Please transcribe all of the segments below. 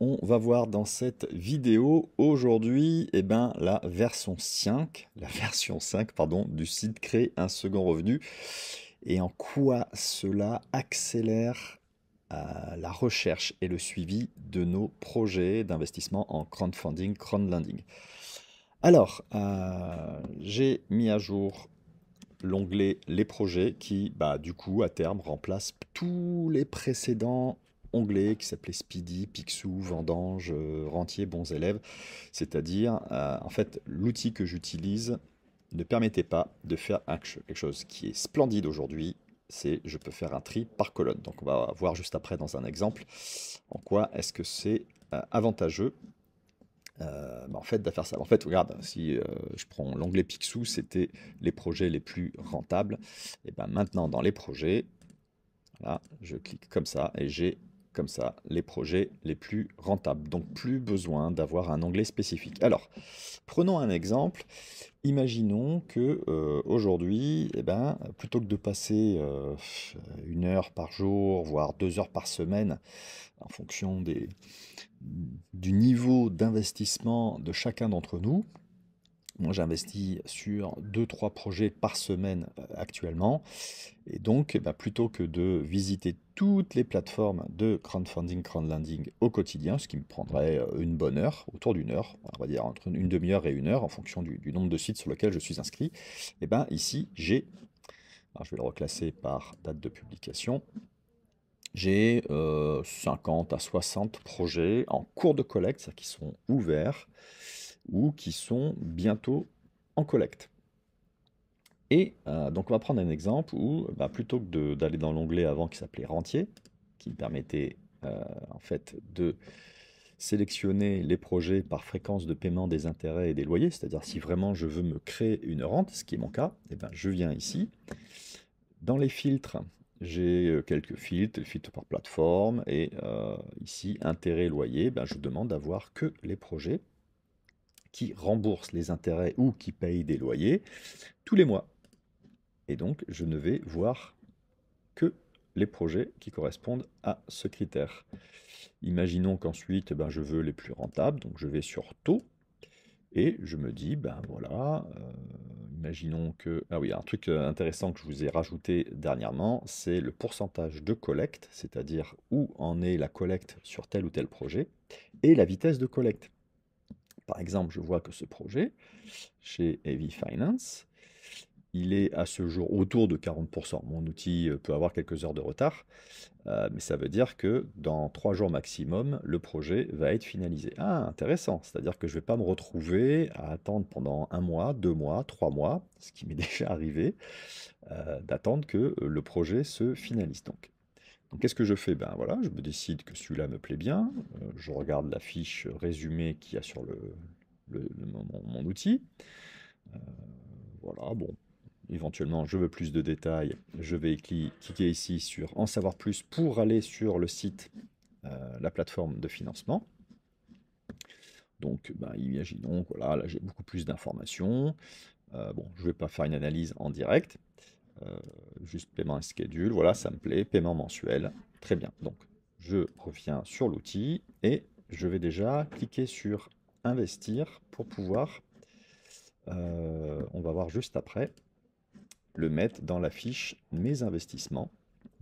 On va voir dans cette vidéo aujourd'hui eh ben, la version 5, la version 5 pardon, du site Créer un second revenu et en quoi cela accélère euh, la recherche et le suivi de nos projets d'investissement en crowdfunding, crowdlending. Alors, euh, j'ai mis à jour l'onglet Les projets qui, bah, du coup, à terme, remplace tous les précédents Anglais qui s'appelait Speedy, Picsou, Vendange, euh, Rentier, Bons élèves. C'est-à-dire, euh, en fait, l'outil que j'utilise ne permettait pas de faire quelque chose qui est splendide aujourd'hui, c'est je peux faire un tri par colonne. Donc on va voir juste après dans un exemple en quoi est-ce que c'est euh, avantageux bah, en fait, d'affaire ça. En fait, regarde, si je prends l'onglet Picsou, c'était les projets les plus rentables. Et ben maintenant, dans les projets, je clique comme ça et j'ai comme ça les projets les plus rentables. Donc plus besoin d'avoir un onglet spécifique. Alors, prenons un exemple. Imaginons que euh, aujourd'hui, et eh ben, plutôt que de passer euh, une heure par jour, voire deux heures par semaine, en fonction des, du niveau d'investissement de chacun d'entre nous, moi, j'investis sur 2-3 projets par semaine euh, actuellement. Et donc, bah, plutôt que de visiter toutes les plateformes de crowdfunding, crowdlending au quotidien, ce qui me prendrait euh, une bonne heure, autour d'une heure, on va dire entre une demi-heure et une heure, en fonction du, nombre de sites sur lesquels je suis inscrit, et eh ben ici, j'ai, je vais le reclasser par date de publication, j'ai 50 euh, à 60 projets en cours de collecte, qui sont ouverts ou qui sont bientôt en collecte. Et euh, donc on va prendre un exemple où bah, plutôt que d'aller dans l'onglet avant qui s'appelait Rentier, qui permettait euh, en fait de sélectionner les projets par fréquence de paiement des intérêts et des loyers, c'est-à-dire si vraiment je veux me créer une rente, ce qui est mon cas, eh ben, je viens ici. Dans les filtres, j'ai euh, quelques filtres, le filtre par plateforme, et ici intérêt, loyer, ben, je demande d'avoir que les projets qui rembourse les intérêts ou qui paye des loyers tous les mois. Et donc, je ne vais voir que les projets qui correspondent à ce critère. Imaginons qu'ensuite, eh ben, je veux les plus rentables, donc je vais sur taux, et je me dis, ben voilà, euh, imaginons que... Ah oui, un truc euh, intéressant que je vous ai rajouté dernièrement, c'est le pourcentage de collecte, c'est-à-dire où en est la collecte sur tel ou tel projet, et la vitesse de collecte par exemple, je vois que ce projet, chez Heavy Finance, il est à ce jour autour de 40%. Mon outil euh, peut avoir quelques heures de retard, euh, mais ça veut dire que dans trois jours maximum, le projet va être finalisé. Ah, intéressant, c'est-à-dire que je ne vais pas me retrouver à attendre pendant un mois, deux mois, trois mois, ce qui m'est déjà arrivé, euh, d'attendre que le projet se finalise. Donc, qu'est-ce que je fais Ben voilà, je me décide que celui-là me plaît bien, euh, je regarde la fiche résumée qu'il y a sur le, mon, outil. Euh, voilà, bon. Éventuellement, je veux plus de détails, je vais cliquer ici sur En savoir plus pour aller sur le site, euh, la plateforme de financement. Donc, ben, imaginons, voilà, là j'ai beaucoup plus d'informations. bon, je ne vais pas faire une analyse en direct. Euh, juste paiement et schedule, voilà, ça me plaît, paiement mensuel. Très bien, donc je reviens sur l'outil et je vais déjà cliquer sur investir pour pouvoir, euh, on va voir juste après, le mettre dans la fiche mes investissements.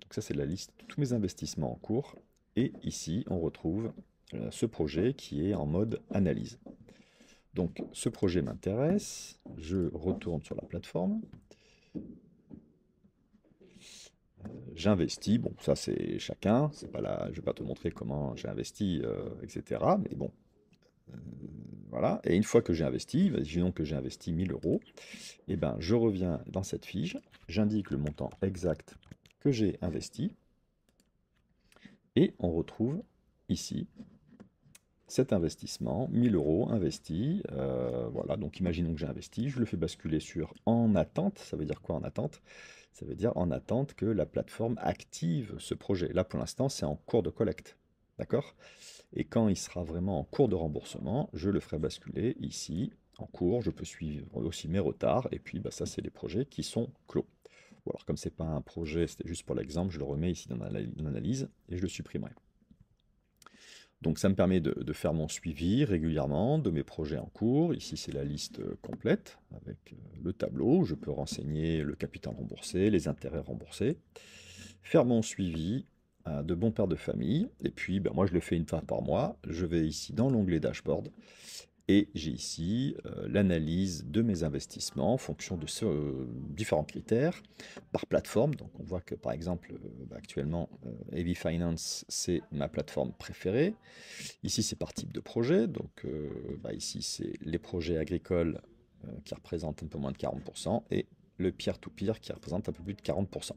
Donc ça c'est la liste de tous mes investissements en cours. Et ici on retrouve euh, ce projet qui est en mode analyse. Donc ce projet m'intéresse, je retourne sur la plateforme j'investis. Bon, ça c'est chacun. C'est pas là, je vais pas te montrer comment j'ai investi, euh, etc. Mais bon, euh, voilà. Et une fois que j'ai investi, bah, imaginons que j'ai investi 1000 euros, et eh ben je reviens dans cette fiche, j'indique le montant exact que j'ai investi, et on retrouve ici cet investissement, 1000 euros investi, euh, voilà, donc imaginons que j'ai investi, je le fais basculer sur en attente, ça veut dire quoi en attente ça veut dire en attente que la plateforme active ce projet. Là, pour l'instant, c'est en cours de collecte. D'accord Et quand il sera vraiment en cours de remboursement, je le ferai basculer ici, en cours. Je peux suivre aussi mes retards. Et puis, bah, ça, c'est les projets qui sont clos. Ou alors, comme ce n'est pas un projet, c'était juste pour l'exemple, je le remets ici dans l'analyse et je le supprimerai. Donc ça me permet de, faire mon suivi régulièrement de mes projets en cours. Ici, c'est la liste euh, complète avec euh, le tableau. Je peux renseigner le capital remboursé, les intérêts remboursés, faire mon suivi euh, de bon père de famille. Et puis, ben, moi, je le fais une fois par mois. Je vais ici dans l'onglet dashboard et j'ai ici euh, l'analyse de mes investissements en fonction de euh, différents critères par plateforme. Donc on voit que par exemple euh, bah, actuellement Heavy Finance c'est ma plateforme préférée. Ici c'est par type de projet. Donc bah, ici c'est les projets agricoles qui représentent un peu moins de 40% et le peer-to-peer -peer qui représente un peu plus de 40%.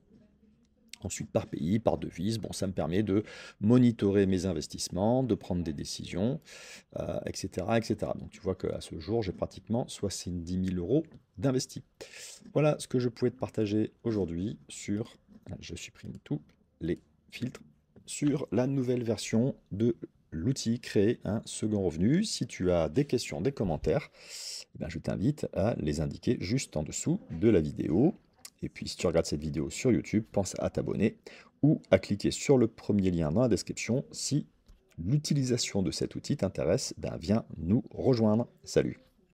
Ensuite, par pays, par devise, bon, ça me permet de monitorer mes investissements, de prendre des décisions, etc., euh, etc. Donc, tu vois qu'à ce jour, j'ai pratiquement 70 000 euros d'investis. Voilà ce que je pouvais te partager aujourd'hui sur, je supprime tous les filtres, sur la nouvelle version de l'outil Créer un second revenu. Si tu as des questions, des commentaires, eh je t'invite à les indiquer juste en dessous de la vidéo. Et puis si tu regardes cette vidéo sur YouTube, pense à t'abonner ou à cliquer sur le premier lien dans la description si l'utilisation de cet outil t'intéresse, ben viens nous rejoindre. Salut